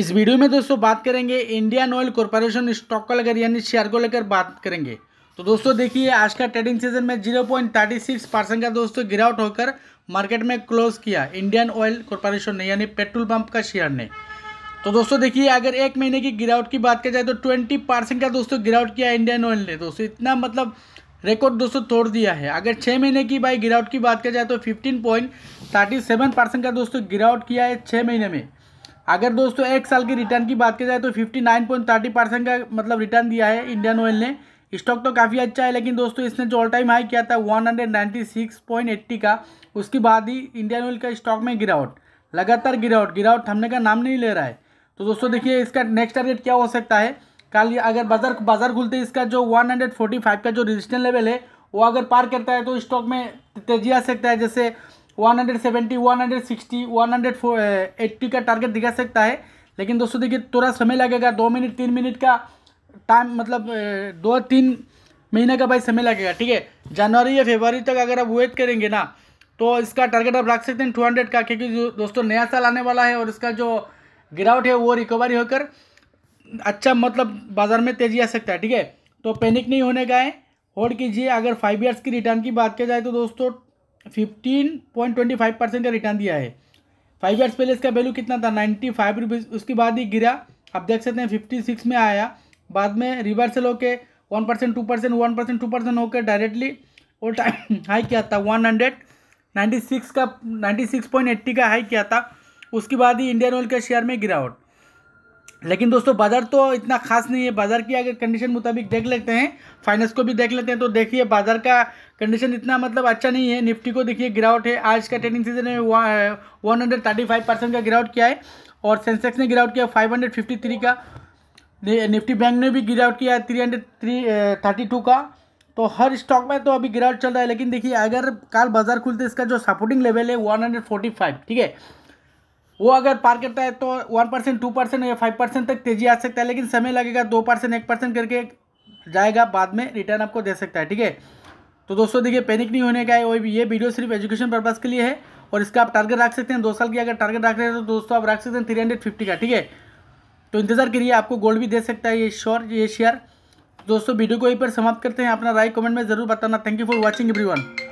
इस वीडियो में दोस्तों बात करेंगे इंडियन ऑयल कॉरपोरेशन स्टॉक को लेकर यानी शेयर को लेकर बात करेंगे तो दोस्तों देखिए आज का ट्रेडिंग सीजन में zero point thirty six percent का दोस्तों गिरावट होकर मार्केट में क्लोज किया इंडियन ऑयल कॉरपोरेशन ने यानी पेट्रोल पंप का शेयर ने तो दोस्तों देखिए अगर एक महीने की गिरावट की बात की जाए तो ट्वेंटी परसेंट का दोस्तों गिरावट किया इंडियन ऑयल ने दोस्तों इतना मतलब रिकॉर्ड दोस्तों तोड़ दिया है अगर छः महीने की बाई गिरावट की बात की जाए तो fifteen point thirty seven percent का दोस्तों गिरावट किया है छः महीने में अगर दोस्तों एक साल की रिटर्न की बात की जाए तो fifty nine point thirty percent का मतलब रिटर्न दिया है इंडियन ऑयल ने स्टॉक तो काफ़ी अच्छा है लेकिन दोस्तों इसने जो ऑल टाइम हाई किया था one hundred ninety six point eighty का उसके बाद ही इंडियन ऑयल का स्टॉक में गिरावट लगातार गिरावट गिरावट थमने का नाम नहीं ले रहा है तो दोस्तों देखिए इसका नेक्स्ट टारगेट क्या हो सकता है कल अगर बाजार बाजार खुलते इसका जो फाइव का जो रजिस्टर लेवल है वो अगर पार करता है तो स्टॉक में तेजी आ सकता है जैसे 170, 160, 180 uh, का टारगेट दिखा सकता है लेकिन दोस्तों देखिए थोड़ा समय लगेगा दो मिनट तीन मिनट का टाइम मतलब uh, दो तीन महीने का भाई समय लगेगा ठीक है जनवरी या फेबरी तक अगर आप वेट करेंगे ना तो इसका टारगेट आप रख सकते हैं टू हंड्रेड का क्योंकि दोस्तों नया साल आने वाला है और इसका जो गिरावट है वो रिकवरी होकर अच्छा मतलब बाज़ार में तेजी आ सकता है ठीक है तो पैनिक नहीं होने का है होल्ड कीजिए अगर फाइव ईयर्स की रिटर्न की बात की जाए तो दोस्तों fifteen point twenty five percent का रिटर्न दिया है फाइव ईयर्स पहले इसका वैल्यू कितना था नाइन्टी फाइव रुपीज़ उसके बाद ही गिरा आप देख सकते हैं फिफ्टी सिक्स में आया बाद में रिवर्सल होके one percent two percent one percent two percent होकर डायरेक्टली और टाइम हाई किया था वन हंड्रेड नाइन्टी सिक्स का नाइन्टी सिक्स पॉइंट एट्टी का हाई किया था उसके बाद ही इंडियन ऑयल के शेयर में गिरावट लेकिन दोस्तों बाज़ार तो इतना खास नहीं है बाज़ार की अगर कंडीशन मुताबिक देख लेते हैं फाइनेंस को भी देख लेते हैं तो देखिए बाज़ार का कंडीशन इतना मतलब अच्छा नहीं है निफ्टी को देखिए गिरावट है आज का ट्रेडिंग सीजन में one hundred thirty five percent का गिरावट किया है और सेंसेक्स ने गिरावट किया फाइव हंड्रेड फिफ्टी थ्री का निफ्टी बैंक ने भी गिरावट किया है three hundred three thirty two का तो हर स्टॉक में तो अभी गिरावट चल रहा है लेकिन देखिए अगर कल बाज़ार खुलते इसका जो सपोर्टिंग लेवल है वन हंड्रेड फोर्टी फाइव ठीक है वो अगर पार करता है तो वन परसेंट टू परसेंट या फाइव परसेंट तक तेजी आ सकता है लेकिन समय लगेगा दो परसेंट एक परसेंट करके जाएगा बाद में रिटर्न आपको दे सकता है ठीक है तो दोस्तों देखिए पैनिक नहीं होने का है वही ये वीडियो सिर्फ एजुकेशन पर्पज़ के लिए है और इसका आप टारगेट रख सकते हैं दो साल की अगर टारगेट रख रहे हैं तो दोस्तों आप रख सकते हैं थ्री हंड्रेड फिफ्टी का ठीक है तो इंतज़ार करिए आपको गोल्ड भी दे सकता है ये शोर ये शेयर दोस्तों वीडियो को यहीं पर समाप्त करते हैं अपना राय कमेंट में ज़रूर बताना thank you for watching one